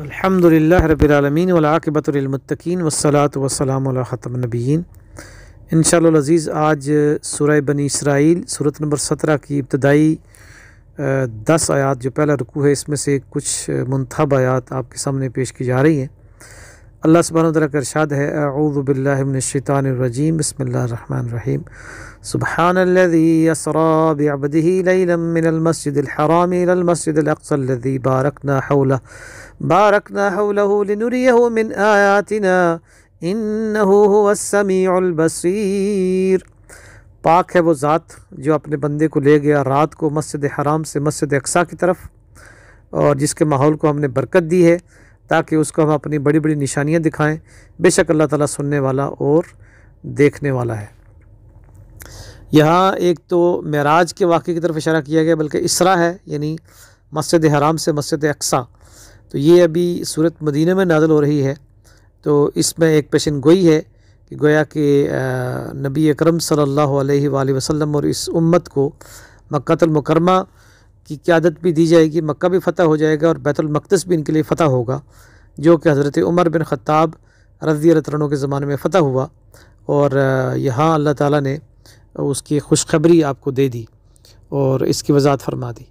الحمد للہ رب العالمین ولاقبۃ المطقین وسلاۃ وسلم الحتم نبین انشاء اللہ عزیز آج سورہ بنی اسرائیل صورت نمبر سترہ کی ابتدائی دس آیات جو پہلا رکوع ہے اس میں سے کچھ منتخب آیات آپ کے سامنے پیش کی جا رہی ہیں اللہ سبحانہ وتعالی کا ارشاد ہے اعوذ باللہ من الشیطان الرجیم بسم اللہ الرحمن الرحیم سبحان الذي اسرا بعبده ليلا من المسجد الحرام الى المسجد الاقصى الذي باركنا حوله باركنا حوله لنريه من اياتنا انه هو السميع البصير پاک ہے وہ ذات جو اپنے بندے کو لے گیا رات کو مسجد حرام سے مسجد اقصی کی طرف اور جس کے ماحول کو ہم نے برکت دی ہے تاکہ اس کو ہم اپنی بڑی بڑی نشانیاں دکھائیں بے شک اللہ تعالیٰ سننے والا اور دیکھنے والا ہے یہاں ایک تو معراج کے واقعے کی طرف اشارہ کیا گیا بلکہ اسرا ہے یعنی مسجد حرام سے مسجد اقسا تو یہ ابھی صورت مدینہ میں نازل ہو رہی ہے تو اس میں ایک پیشن گوئی ہے کہ گویا کہ نبی اکرم صلی اللہ علیہ وآلہ وسلم اور اس امت کو مکہ المکرمہ کی قیادت بھی دی جائے گی مکہ بھی فتح ہو جائے گا اور بیت المقدس بھی ان کے لیے فتح ہوگا جو کہ حضرت عمر بن خطاب رضی اللہ عنہ کے زمانے میں فتح ہوا اور یہاں اللہ تعالیٰ نے اس کی خوشخبری آپ کو دے دی اور اس کی وضاحت فرما دی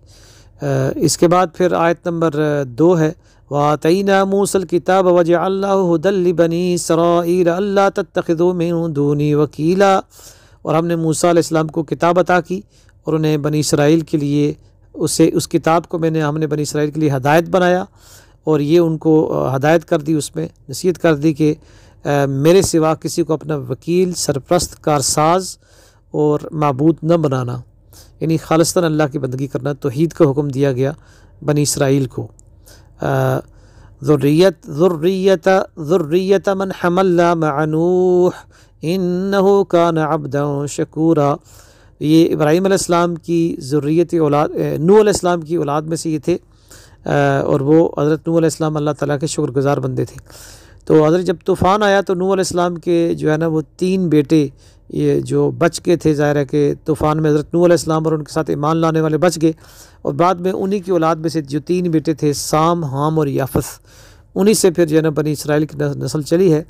اس کے بعد پھر آیت نمبر دو ہے مُوسَى الْكِتَابَ وَجَعَلْنَاهُ هُدًى لِبَنِي إِسْرَائِيلَ أَلَّا تَتَّخِذُوا مِن دُونِي وَكِيلًا اور ہم نے موسیٰ علیہ السلام کو کتاب عطا کی اور انہیں بنی اسرائیل کے لیے اسے اس کتاب کو میں نے ہم نے بنی اسرائیل کے لیے ہدایت بنایا اور یہ ان کو ہدایت کر دی اس میں نصیحت کر دی کہ میرے سوا کسی کو اپنا وکیل سرپرست کارساز اور معبود نہ بنانا یعنی خالصتاً اللہ کی بندگی کرنا توحید کا حکم دیا گیا بنی اسرائیل کو ذریت ذریت ذریت من منحم معنوح انہو کان عبدا شکورا یہ ابراہیم علیہ السلام کی ضروریت اولاد نو علیہ السلام کی اولاد میں سے یہ تھے اور وہ حضرت نو علیہ السلام اللہ تعالیٰ کے شکر گزار بندے تھے تو حضرت جب طوفان آیا تو نو علیہ السلام کے جو ہے نا وہ تین بیٹے یہ جو بچ کے تھے ظاہر ہے کہ طوفان میں حضرت نو علیہ السلام اور ان کے ساتھ ایمان لانے والے بچ گئے اور بعد میں انہی کی اولاد میں سے جو تین بیٹے تھے سام حام اور یافت انہی سے پھر جو ہے نا بنی اسرائیل کی نسل چلی ہے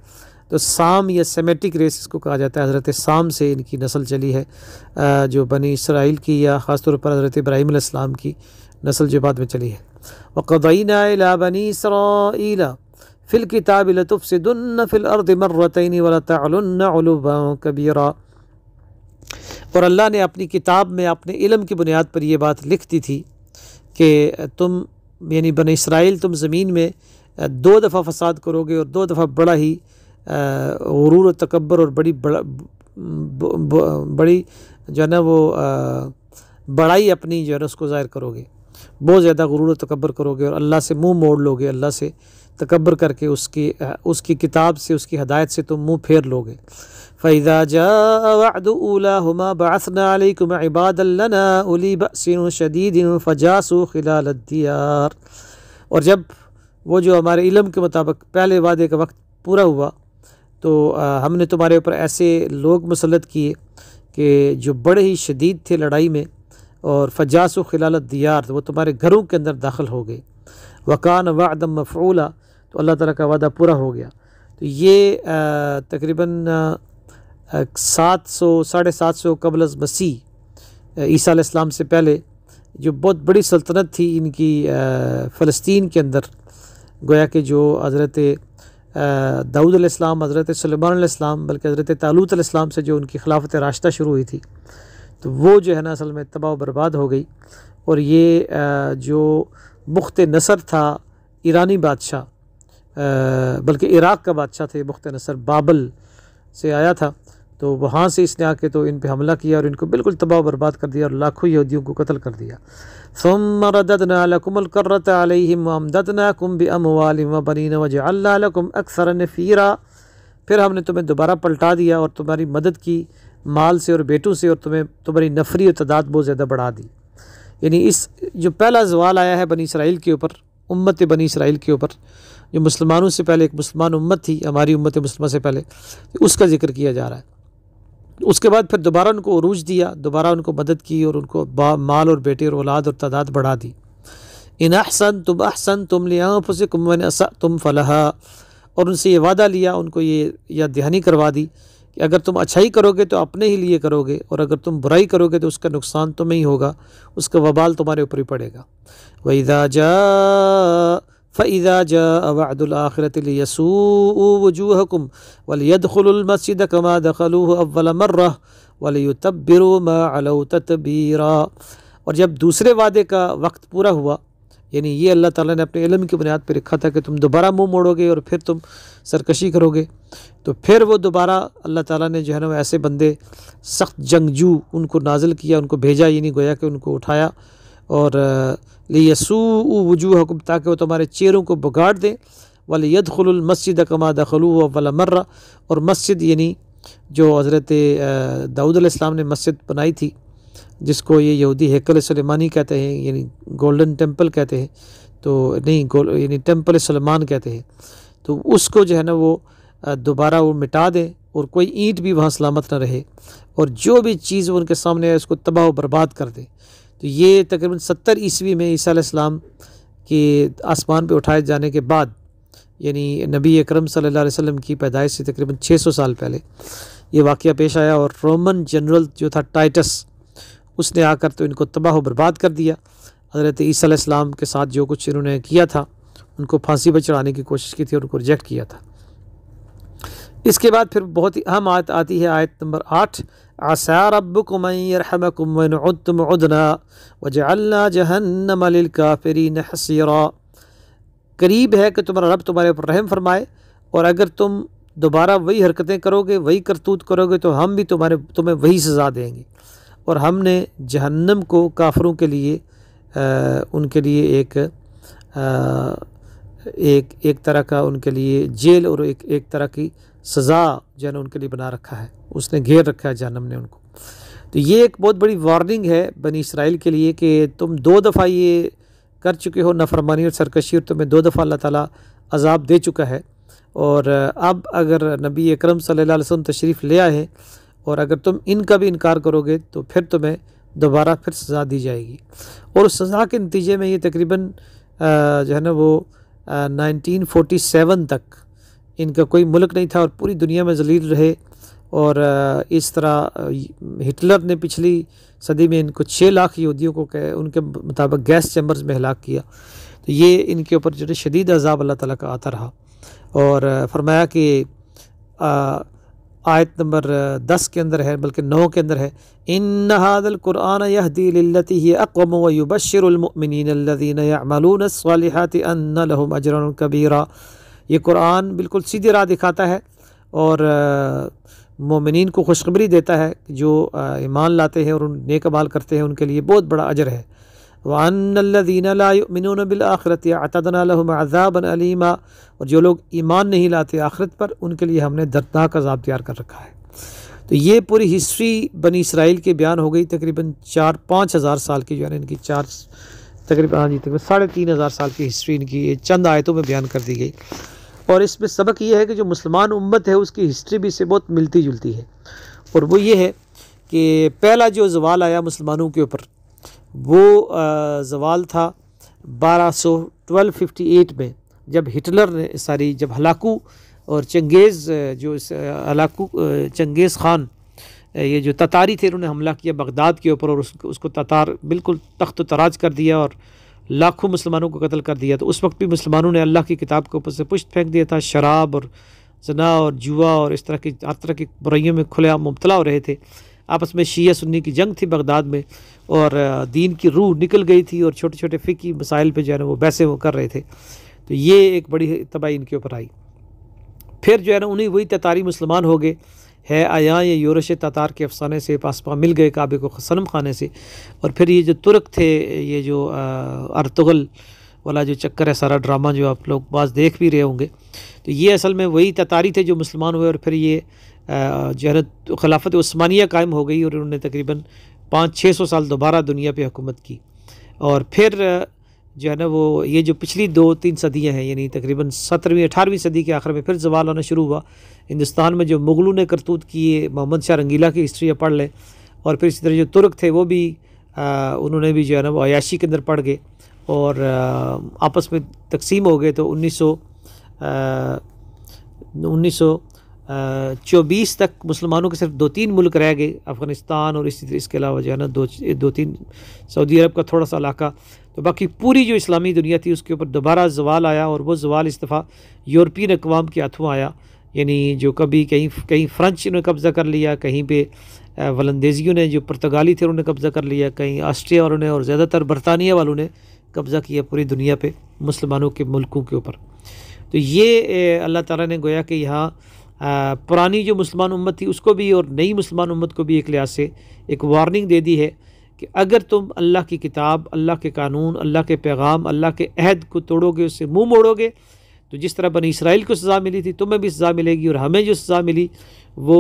تو سام یا سیمیٹک ریس اس کو کہا جاتا ہے حضرت سام سے ان کی نسل چلی ہے جو بنی اسرائیل کی یا خاص طور پر حضرت ابراہیم علیہ السلام کی نسل جو بعد میں چلی ہے وَقَضَيْنَا إِلَىٰ بَنِي إِسْرَائِيلَ فِي الْكِتَابِ لَتُفْسِدُنَّ فِي الْأَرْضِ مَرَّتَيْنِ وَلَتَعْلُنَّ عُلُوبًا كَبِيرًا اور اللہ نے اپنی کتاب میں اپنے علم کی بنیاد پر یہ بات لکھ دی تھی کہ تم یعنی بن اسرائیل تم زمین میں دو دفعہ فساد کرو گے اور دو دفعہ بڑا ہی غرور و تکبر اور بڑی بڑا بڑی جو ہے نا وہ بڑائی اپنی جو ہے نا اس کو ظاہر کرو گے بہت زیادہ غرور و تکبر کرو گے اور اللہ سے منہ موڑ لو گے اللہ سے تکبر کر کے اس کی اس کی کتاب سے اس کی ہدایت سے تو منہ پھیر لو فَإِذَا فیضا جا باسن علیکم عباد اللہ علی بسن شدید شَدِيدٍ و خِلَالَ الدیار اور جب وہ جو ہمارے علم کے مطابق پہلے وعدے کا وقت پورا ہوا تو ہم نے تمہارے اوپر ایسے لوگ مسلط کیے کہ جو بڑے ہی شدید تھے لڑائی میں اور فجاس و خلالت دیار وہ تمہارے گھروں کے اندر داخل ہو گئے وقان وعدم مفعولا تو اللہ تعالیٰ کا وعدہ پورا ہو گیا تو یہ تقریباً سات سو ساڑھے سات سو قبل از مسیح عیسیٰ علیہ السلام سے پہلے جو بہت بڑی سلطنت تھی ان کی فلسطین کے اندر گویا کہ جو حضرت علیہ السلام حضرت سلیمان السلام بلکہ حضرت تعلوت علیہ السلام سے جو ان کی خلافت راستہ شروع ہوئی تھی تو وہ جو ہے نا اصل میں تباہ و برباد ہو گئی اور یہ جو مخت نصر تھا ایرانی بادشاہ بلکہ عراق کا بادشاہ تھے مخت نصر بابل سے آیا تھا تو وہاں سے اس نے آ کے تو ان پہ حملہ کیا اور ان کو بالکل تباہ و برباد کر دیا اور لاکھوں یہودیوں کو قتل کر دیا کم القرۃۃ اکثران فیرا پھر ہم نے تمہیں دوبارہ پلٹا دیا اور تمہاری مدد کی مال سے اور بیٹوں سے اور تمہیں تمہاری نفری اور تعداد بہت زیادہ بڑھا دی یعنی اس جو پہلا زوال آیا ہے بنی اسرائیل کے اوپر امت بنی اسرائیل کے اوپر جو مسلمانوں سے پہلے ایک مسلمان امت تھی ہماری امت مسلمہ سے پہلے اس کا ذکر کیا جا رہا ہے اس کے بعد پھر دوبارہ ان کو عروج دیا دوبارہ ان کو مدد کی اور ان کو با مال اور بیٹے اور اولاد اور تعداد بڑھا دی احسن تم احسن تم لے آنکھوں سے تم فلاح اور ان سے یہ وعدہ لیا ان کو یہ یاد دہانی کروا دی کہ اگر تم اچھائی کرو گے تو اپنے ہی لیے کرو گے اور اگر تم برائی کرو گے تو اس کا نقصان تمہیں ہی ہوگا اس کا وبال تمہارے اوپر ہی پڑے گا وَإِذَا جَاءَ فعضا جاخرت یسوحل و تبرو تتبیرا اور جب دوسرے وعدے کا وقت پورا ہوا یعنی یہ اللہ تعالیٰ نے اپنے علم کی بنیاد پہ رکھا تھا کہ تم دوبارہ منہ موڑو گے اور پھر تم سرکشی کرو گے تو پھر وہ دوبارہ اللہ تعالیٰ نے جو ہے نا ایسے بندے سخت جنگجو ان کو نازل کیا ان کو بھیجا یعنی گویا کہ ان کو اٹھایا اور لیسو یسوع وجوہ حکم تاکہ وہ تمہارے چیروں کو بگاڑ دیں خل مسجد کما دخلو ولا مرہ اور مسجد یعنی جو حضرت علیہ السلام نے مسجد بنائی تھی جس کو یہ یہودی حکلِ سلمانی کہتے ہیں یعنی گولڈن ٹیمپل کہتے ہیں تو نہیں یعنی ٹیمپل سلمان کہتے ہیں تو اس کو جو ہے نا وہ دوبارہ وہ مٹا دیں اور کوئی اینٹ بھی وہاں سلامت نہ رہے اور جو بھی چیز ان کے سامنے ہے اس کو تباہ و برباد کر دیں تو یہ تقریباً ستر عیسوی میں عیسیٰ علیہ السلام کے آسمان پہ اٹھائے جانے کے بعد یعنی نبی اکرم صلی اللہ علیہ وسلم کی پیدائش سے تقریباً چھ سو سال پہلے یہ واقعہ پیش آیا اور رومن جنرل جو تھا ٹائٹس اس نے آ کر تو ان کو تباہ و برباد کر دیا حضرت عیسیٰ علیہ السلام کے ساتھ جو کچھ انہوں نے کیا تھا ان کو پھانسی پہ چڑھانے کی کوشش کی تھی اور ان کو ریجیکٹ کیا تھا اس کے بعد پھر بہت ہی اہم آیت آتی ہے آیت نمبر آٹھ آسا رب کم یرحمکم تم عدتم عدنا وجعلنا جہنم للکافرین کا فری قریب ہے کہ تمہارا رب تمہارے اوپر رحم فرمائے اور اگر تم دوبارہ وہی حرکتیں کرو گے وہی کرتوت کرو گے تو ہم بھی تمہارے تمہیں وہی سزا دیں گے اور ہم نے جہنم کو کافروں کے لیے ان کے لیے ایک ایک طرح کا ان کے لیے جیل اور ایک ایک طرح کی سزا جو ہے نا ان کے لیے بنا رکھا ہے اس نے گھیر رکھا ہے جہنم نے ان کو تو یہ ایک بہت بڑی وارننگ ہے بنی اسرائیل کے لیے کہ تم دو دفعہ یہ کر چکے ہو نفرمانی اور سرکشی اور تمہیں دو دفعہ اللہ تعالیٰ عذاب دے چکا ہے اور اب اگر نبی اکرم صلی اللہ علیہ وسلم تشریف لے آئے ہیں اور اگر تم ان کا بھی انکار کرو گے تو پھر تمہیں دوبارہ پھر سزا دی جائے گی اور اس سزا کے نتیجے میں یہ تقریباً جو ہے نا وہ نائنٹین فورٹی سیون تک ان کا کوئی ملک نہیں تھا اور پوری دنیا میں ذلیل رہے اور اس طرح ہٹلر نے پچھلی صدی میں ان کو چھ لاکھ یہودیوں کو کہ ان کے مطابق گیس چیمبرز میں ہلاک کیا تو یہ ان کے اوپر جو ہے شدید عذاب اللہ تعالیٰ کا آتا رہا اور فرمایا کہ آیت نمبر دس کے اندر ہے بلکہ نو کے اندر ہے ان الذين يعملون الصالحات ان لهم اجرا كبيرا یہ قرآن بالکل سیدھی راہ دکھاتا ہے اور مومنین کو خوشخبری دیتا ہے جو ایمان لاتے ہیں اور ان بال کرتے ہیں ان کے لیے بہت بڑا اجر ہے وان الدین لَا بالآخرت بِالْآخِرَةِ دن لَهُمْ عَذَابًا علیمہ اور جو لوگ ایمان نہیں لاتے آخرت پر ان کے لیے ہم نے دردناک عذاب تیار کر رکھا ہے تو یہ پوری ہسٹری بنی اسرائیل کی بیان ہو گئی تقریباً چار پانچ ہزار سال کی جو یعنی ان کی چار تقریباً ہاں جی تقریباً ساڑھے تین ہزار سال کی ہسٹری ان کی یہ چند آیتوں میں بیان کر دی گئی اور اس میں سبق یہ ہے کہ جو مسلمان امت ہے اس کی ہسٹری بھی سے بہت ملتی جلتی ہے اور وہ یہ ہے کہ پہلا جو زوال آیا مسلمانوں کے اوپر وہ زوال تھا بارہ سو ٹویلو ففٹی ایٹ میں جب ہٹلر نے ساری جب ہلاکو اور چنگیز جو اس ہلاکو چنگیز خان یہ جو تتاری تھے انہوں نے حملہ کیا بغداد کے اوپر اور اس کو تتار بالکل تخت و تراج کر دیا اور لاکھوں مسلمانوں کو قتل کر دیا تھا اس وقت بھی مسلمانوں نے اللہ کی کتاب کے اوپر سے پشت پھینک دیا تھا شراب اور زنا اور جوا اور اس طرح کی ہر طرح کی برائیوں میں کھلے عام مبتلا ہو رہے تھے آپس میں شیعہ سنی کی جنگ تھی بغداد میں اور دین کی روح نکل گئی تھی اور چھوٹے چھوٹے فقی مسائل پہ جو ہے نا وہ بیسے وہ کر رہے تھے تو یہ ایک بڑی تباہی ان کے اوپر آئی پھر جو ہے نا انہیں وہی تتاری مسلمان ہو گئے ہے آیا یہ یورش تطار کے افسانے سے پاسپا مل گئے کعبے کو سنم خانے سے اور پھر یہ جو ترک تھے یہ جو ارتغل والا جو چکر ہے سارا ڈرامہ جو آپ لوگ بعض دیکھ بھی رہے ہوں گے تو یہ اصل میں وہی تطاری تھے جو مسلمان ہوئے اور پھر یہ جہرت خلافت عثمانیہ قائم ہو گئی اور انہوں نے تقریباً پانچ چھ سو سال دوبارہ دنیا پہ حکومت کی اور پھر جو ہے نا وہ یہ جو پچھلی دو تین صدیاں ہیں یعنی تقریباً سترویں اٹھارہویں صدی کے آخر میں پھر زوال آنا شروع ہوا ہندوستان میں جو مغلوں نے کرتوت کیے محمد شاہ رنگیلا کی ہسٹری پڑھ لیں اور پھر اسی طرح جو ترک تھے وہ بھی آ, انہوں نے بھی جو ہے نا وہ عیاشی کے اندر پڑھ گئے اور آپس میں تقسیم ہو گئے تو انیس سو انیس سو چوبیس تک مسلمانوں کے صرف دو تین ملک رہ گئے افغانستان اور اسی طرح اس کے علاوہ جو ہے نا دو تین سعودی عرب کا تھوڑا سا علاقہ تو باقی پوری جو اسلامی دنیا تھی اس کے اوپر دوبارہ زوال آیا اور وہ زوال استفاع یورپین اقوام کے ہاتھوں آیا یعنی جو کبھی کہیں کہیں فرنچ نے قبضہ کر لیا کہیں پہ ولندیزیوں نے جو پرتگالی تھے انہوں نے قبضہ کر لیا کہیں آسٹریا والوں نے اور زیادہ تر برطانیہ والوں نے قبضہ کیا پوری دنیا پہ مسلمانوں کے ملکوں کے اوپر تو یہ اللہ تعالیٰ نے گویا کہ یہاں پرانی جو مسلمان امت تھی اس کو بھی اور نئی مسلمان امت کو بھی ایک لحاظ سے ایک وارننگ دے دی ہے کہ اگر تم اللہ کی کتاب اللہ کے قانون اللہ کے پیغام اللہ کے عہد کو توڑو گے اس سے منھ موڑو گے تو جس طرح بنی اسرائیل کو سزا ملی تھی تمہیں بھی سزا ملے گی اور ہمیں جو سزا ملی وہ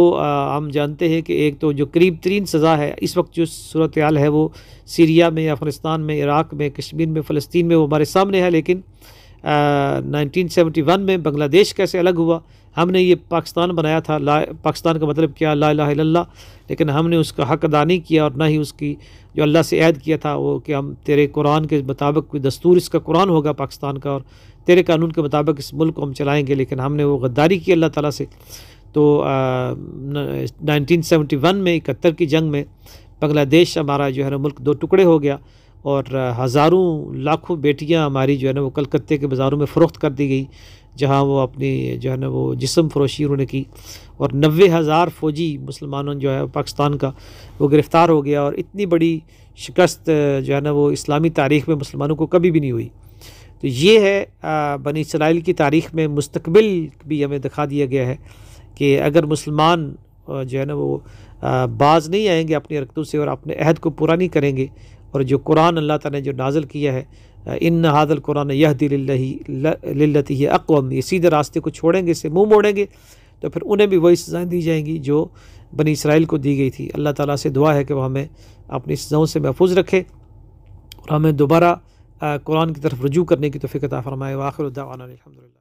ہم جانتے ہیں کہ ایک تو جو قریب ترین سزا ہے اس وقت جو صورتحال ہے وہ سیریا میں افغانستان میں عراق میں کشمیر میں فلسطین میں وہ ہمارے سامنے ہے لیکن نائنٹین سیونٹی ون میں بنگلہ دیش کیسے الگ ہوا ہم نے یہ پاکستان بنایا تھا لا پاکستان کا مطلب کیا لا الہ الا اللہ لیکن ہم نے اس کا حق ادا نہیں کیا اور نہ ہی اس کی جو اللہ سے عید کیا تھا وہ کہ ہم تیرے قرآن کے مطابق کوئی دستور اس کا قرآن ہوگا پاکستان کا اور تیرے قانون کے مطابق اس ملک کو ہم چلائیں گے لیکن ہم نے وہ غداری کی اللہ تعالیٰ سے تو نائنٹین سیونٹی ون میں اکہتر کی جنگ میں بنگلہ دیش ہمارا جو ہے ملک دو ٹکڑے ہو گیا اور ہزاروں لاکھوں بیٹیاں ہماری جو ہے نا وہ کلکتے کے بازاروں میں فروخت کر دی گئی جہاں وہ اپنی جو ہے نا وہ جسم فروشی انہوں نے کی اور نوے ہزار فوجی مسلمانوں جو ہے پاکستان کا وہ گرفتار ہو گیا اور اتنی بڑی شکست جو ہے نا وہ اسلامی تاریخ میں مسلمانوں کو کبھی بھی نہیں ہوئی تو یہ ہے بنی اسرائیل کی تاریخ میں مستقبل بھی ہمیں دکھا دیا گیا ہے کہ اگر مسلمان جو ہے نا وہ باز نہیں آئیں گے اپنی حرکتوں سے اور اپنے عہد کو پورا نہیں کریں گے اور جو قرآن اللہ تعالیٰ نے جو نازل کیا ہے ان نہ حادل قرآن یہ دل للتی ہے اقوام یہ سیدھے راستے کو چھوڑیں گے اسے منہ موڑیں گے تو پھر انہیں بھی وہی سزائیں دی جائیں گی جو بنی اسرائیل کو دی گئی تھی اللہ تعالیٰ سے دعا ہے کہ وہ ہمیں اپنی سزاؤں سے محفوظ رکھے اور ہمیں دوبارہ قرآن کی طرف رجوع کرنے کی تو فکر فرمائے واخر اللہ علیہ الحمد للہ